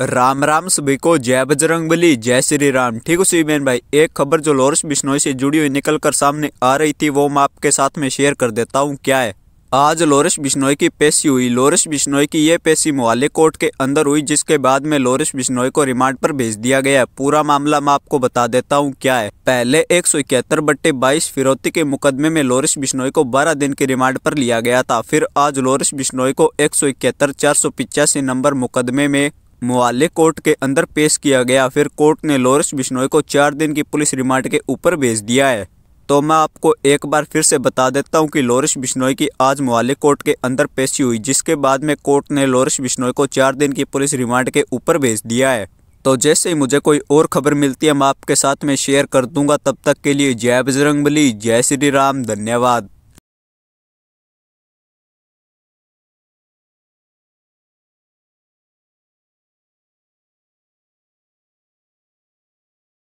राम राम सभी को जय बजरंग बली जय श्री राम ठीक हो बहन भाई एक खबर जो लोरस बिश्नोई से जुड़ी हुई निकल कर सामने आ रही थी वो मैं आपके साथ में शेयर कर देता हूँ क्या है आज लोरस बिश्नोई की पेशी हुई लोरस बिश्नोई की यह पेशी मोहाले कोर्ट के अंदर हुई जिसके बाद में लोरस बिश्नोई को रिमांड पर भेज दिया गया पूरा मामला मैं आपको बता देता हूँ क्या है पहले एक सौ इकहत्तर बट्टे बाईस फिरौती के मुकदमे में लोरस बिश्नोई को बारह दिन के रिमांड पर लिया गया था फिर आज लोरस बिश्नोई को एक सौ इकहत्तर चार सौ पिचासी नंबर मुकदमे में मुआले कोर्ट के अंदर पेश किया गया फिर कोर्ट ने लॉरेंस बिश्नोई को चार दिन की पुलिस रिमांड के ऊपर भेज दिया है तो मैं आपको एक बार फिर से बता देता हूं कि लॉरेंस बिश्नोई की आज मुआले कोर्ट के अंदर पेशी हुई जिसके बाद में कोर्ट ने लॉरेंस बिश्नोई को चार दिन की पुलिस रिमांड के ऊपर भेज दिया है तो जैसे ही मुझे कोई और खबर मिलती है मैं आपके साथ में शेयर कर दूंगा तब तक के लिए जय बजरंग बली जय श्री राम धन्यवाद